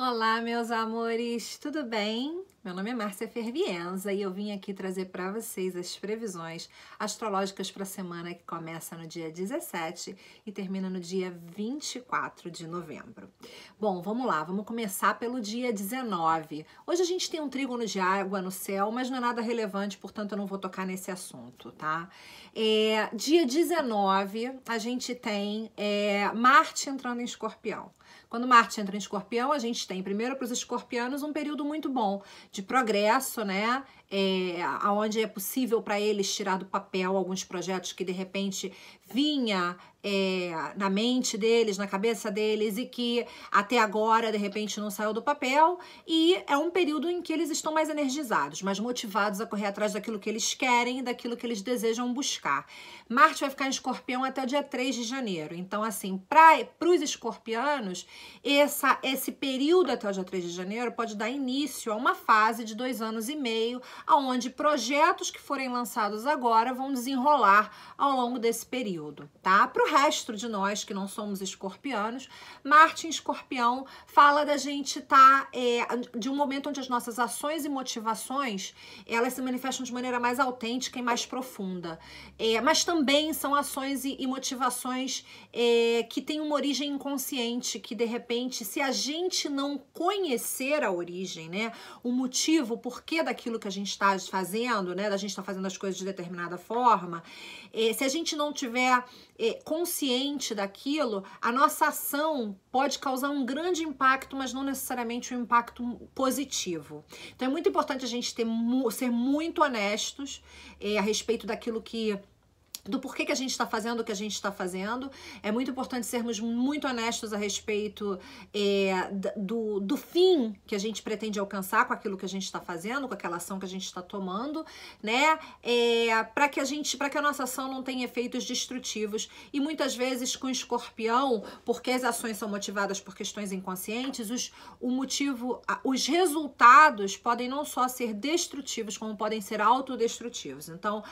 Olá, meus amores, tudo bem? Meu nome é Márcia Fervienza e eu vim aqui trazer para vocês as previsões astrológicas para a semana que começa no dia 17 e termina no dia 24 de novembro. Bom, vamos lá, vamos começar pelo dia 19. Hoje a gente tem um trígono de água no céu, mas não é nada relevante, portanto eu não vou tocar nesse assunto, tá? É, dia 19 a gente tem é, Marte entrando em escorpião. Quando Marte entra em escorpião, a gente tem primeiro para os escorpianos um período muito bom de progresso, né? É, onde é possível para eles tirar do papel alguns projetos que de repente vinha é, na mente deles, na cabeça deles e que até agora de repente não saiu do papel. E é um período em que eles estão mais energizados, mais motivados a correr atrás daquilo que eles querem daquilo que eles desejam buscar. Marte vai ficar em escorpião até o dia 3 de janeiro. Então, assim, para os escorpianos, essa, esse período até o dia 3 de janeiro pode dar início a uma fase de dois anos e meio, onde projetos que forem lançados agora vão desenrolar ao longo desse período, tá? Para resto de nós que não somos escorpianos, Marte em escorpião fala da gente estar tá, é, de um momento onde as nossas ações e motivações elas se manifestam de maneira mais autêntica e mais profunda. É, mas também são ações e, e motivações é, que têm uma origem inconsciente, que de repente, se a gente não conhecer a origem, né, o motivo, o porquê daquilo que a gente está fazendo, né, da gente estar tá fazendo as coisas de determinada forma, é, se a gente não tiver é, consciente daquilo, a nossa ação pode causar um grande impacto, mas não necessariamente um impacto positivo. Então é muito importante a gente ter, ser muito honestos eh, a respeito daquilo que do porquê que a gente está fazendo o que a gente está fazendo. É muito importante sermos muito honestos a respeito é, do, do fim que a gente pretende alcançar com aquilo que a gente está fazendo, com aquela ação que a gente está tomando, né? É, para que a gente, para que a nossa ação não tenha efeitos destrutivos. E muitas vezes com escorpião, porque as ações são motivadas por questões inconscientes, os, o motivo, os resultados podem não só ser destrutivos, como podem ser autodestrutivos. Então,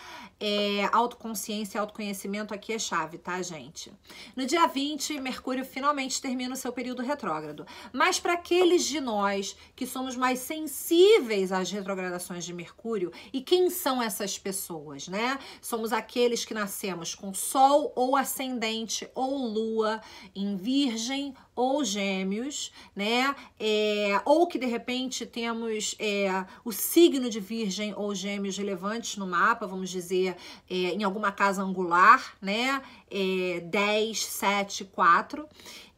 é, autoconsciência esse autoconhecimento aqui é chave, tá, gente? No dia 20, Mercúrio finalmente termina o seu período retrógrado. Mas para aqueles de nós que somos mais sensíveis às retrogradações de Mercúrio, e quem são essas pessoas, né? Somos aqueles que nascemos com Sol ou ascendente ou Lua em Virgem ou Gêmeos, né? É, ou que de repente temos é, o signo de Virgem ou Gêmeos relevantes no mapa, vamos dizer, é, em alguma casa casa angular, né? É, 10, 7, 4.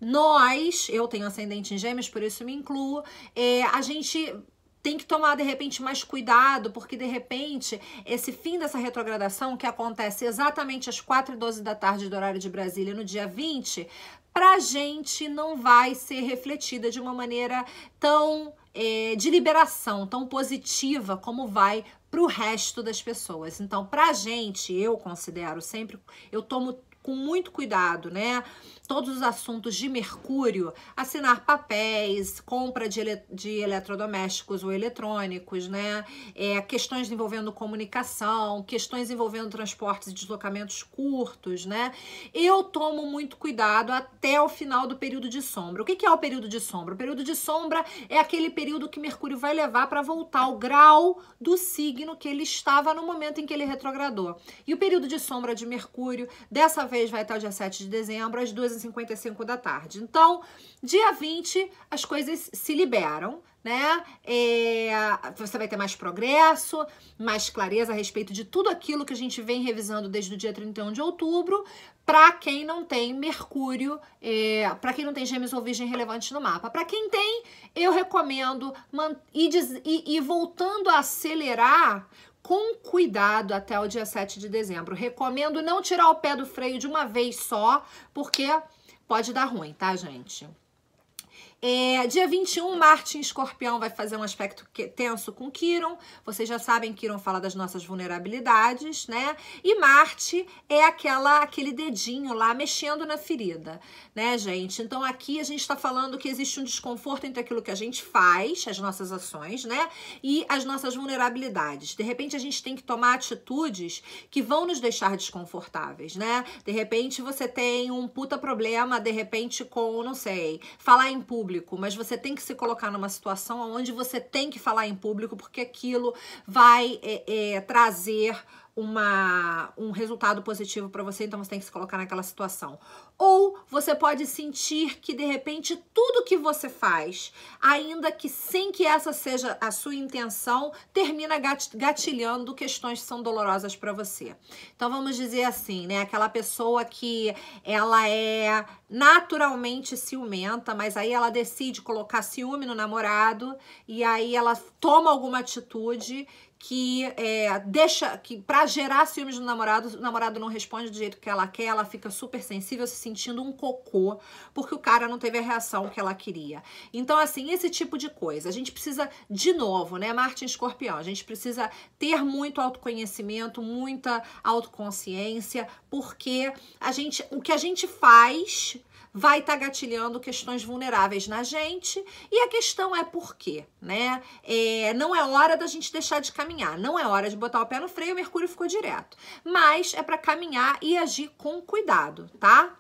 Nós, eu tenho ascendente em gêmeos, por isso me incluo, é, a gente tem que tomar de repente mais cuidado, porque de repente esse fim dessa retrogradação que acontece exatamente às 4 e 12 da tarde do horário de Brasília no dia 20, pra gente não vai ser refletida de uma maneira tão é, de liberação tão positiva como vai para o resto das pessoas. Então, para a gente, eu considero sempre, eu tomo com muito cuidado, né? Todos os assuntos de Mercúrio, assinar papéis, compra de, ele de eletrodomésticos ou eletrônicos, né? É, questões envolvendo comunicação, questões envolvendo transportes e deslocamentos curtos, né? Eu tomo muito cuidado até o final do período de sombra. O que, que é o período de sombra? O período de sombra é aquele período que Mercúrio vai levar para voltar ao grau do signo que ele estava no momento em que ele retrogradou. E o período de sombra de Mercúrio, dessa vez, vez vai até o dia 7 de dezembro, às 2h55 da tarde. Então, dia 20, as coisas se liberam, né? É, você vai ter mais progresso, mais clareza a respeito de tudo aquilo que a gente vem revisando desde o dia 31 de outubro, para quem não tem Mercúrio, é, para quem não tem Gêmeos ou Virgem relevante no mapa. Para quem tem, eu recomendo ir, ir voltando a acelerar com cuidado até o dia 7 de dezembro. Recomendo não tirar o pé do freio de uma vez só, porque pode dar ruim, tá, gente? É, dia 21, Marte em Escorpião vai fazer um aspecto tenso com Quiron. Vocês já sabem, que Quiron fala das nossas vulnerabilidades, né? E Marte é aquela aquele dedinho lá mexendo na ferida, né, gente? Então aqui a gente está falando que existe um desconforto entre aquilo que a gente faz, as nossas ações, né? E as nossas vulnerabilidades. De repente a gente tem que tomar atitudes que vão nos deixar desconfortáveis, né? De repente você tem um puta problema, de repente com, não sei, falar em público público, mas você tem que se colocar numa situação onde você tem que falar em público, porque aquilo vai é, é, trazer uma, um resultado positivo para você, então você tem que se colocar naquela situação. Ou você pode sentir que de repente tudo que você faz, ainda que sem que essa seja a sua intenção, termina gatilhando questões que são dolorosas para você. Então vamos dizer assim, né? Aquela pessoa que ela é naturalmente ciumenta, mas aí ela decide colocar ciúme no namorado e aí ela toma alguma atitude que é, deixa que para gerar ciúmes no namorado, o namorado não responde do jeito que ela quer, ela fica super sensível, se sentindo um cocô, porque o cara não teve a reação que ela queria. Então, assim, esse tipo de coisa. A gente precisa, de novo, né, Marte Escorpião, a gente precisa ter muito autoconhecimento, muita autoconsciência, porque a gente, o que a gente faz vai estar tá gatilhando questões vulneráveis na gente. E a questão é por quê, né? É, não é hora da gente deixar de caminhar, não é hora de botar o pé no freio, o Mercúrio ficou direto. Mas é para caminhar e agir com cuidado, tá?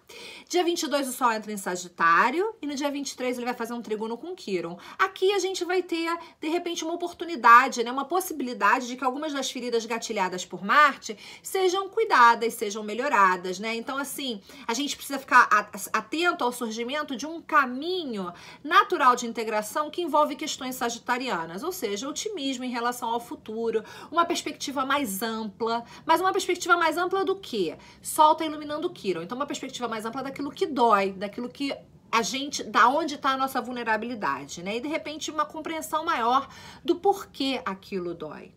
Dia 22 o Sol entra em Sagitário e no dia 23 ele vai fazer um trigono com Quiron. Aqui a gente vai ter, de repente, uma oportunidade, né? Uma possibilidade de que algumas das feridas gatilhadas por Marte sejam cuidadas, sejam melhoradas, né? Então, assim, a gente precisa ficar atento atento ao surgimento de um caminho natural de integração que envolve questões sagitarianas, ou seja, otimismo em relação ao futuro, uma perspectiva mais ampla, mas uma perspectiva mais ampla do que? Sol tá iluminando iluminando Kiron, então uma perspectiva mais ampla daquilo que dói, daquilo que a gente, da onde está a nossa vulnerabilidade, né? E de repente uma compreensão maior do porquê aquilo dói.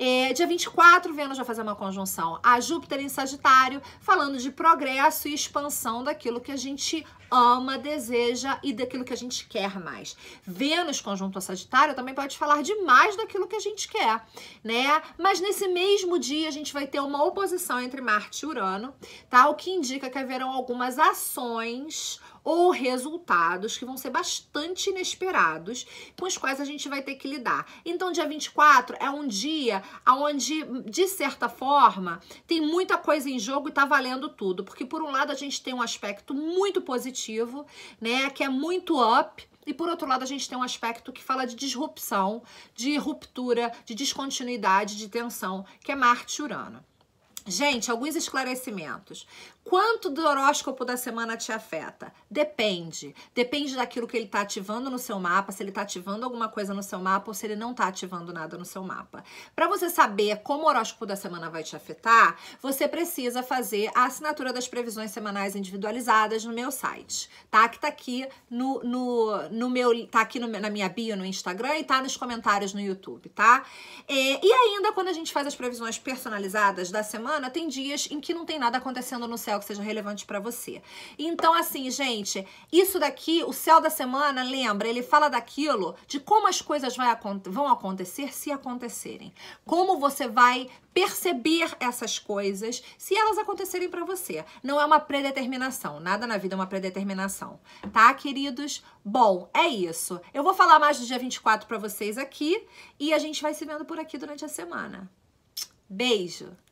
É, dia 24, Vênus vai fazer uma conjunção a Júpiter em Sagitário, falando de progresso e expansão daquilo que a gente ama, deseja e daquilo que a gente quer mais. Vênus conjunto a Sagitário também pode falar demais daquilo que a gente quer, né? Mas nesse mesmo dia a gente vai ter uma oposição entre Marte e Urano, tá? O que indica que haverão algumas ações ou resultados que vão ser bastante inesperados, com os quais a gente vai ter que lidar. Então, dia 24 é um dia onde, de certa forma, tem muita coisa em jogo e tá valendo tudo, porque por um lado a gente tem um aspecto muito positivo positivo, né? Que é muito up. E por outro lado, a gente tem um aspecto que fala de disrupção, de ruptura, de descontinuidade, de tensão, que é Marte e Urano. Gente, alguns esclarecimentos. Quanto do horóscopo da semana te afeta? Depende. Depende daquilo que ele está ativando no seu mapa, se ele está ativando alguma coisa no seu mapa ou se ele não está ativando nada no seu mapa. Para você saber como o horóscopo da semana vai te afetar, você precisa fazer a assinatura das previsões semanais individualizadas no meu site, tá? Que tá aqui no, no, no meu, tá aqui no, na minha bio no Instagram e tá nos comentários no YouTube, tá? É, e ainda quando a gente faz as previsões personalizadas da semana, tem dias em que não tem nada acontecendo no céu que seja relevante para você. Então, assim, gente, isso daqui, o céu da semana, lembra, ele fala daquilo, de como as coisas vai, vão acontecer se acontecerem. Como você vai perceber essas coisas se elas acontecerem para você. Não é uma predeterminação, nada na vida é uma predeterminação, tá, queridos? Bom, é isso. Eu vou falar mais do dia 24 para vocês aqui e a gente vai se vendo por aqui durante a semana. Beijo.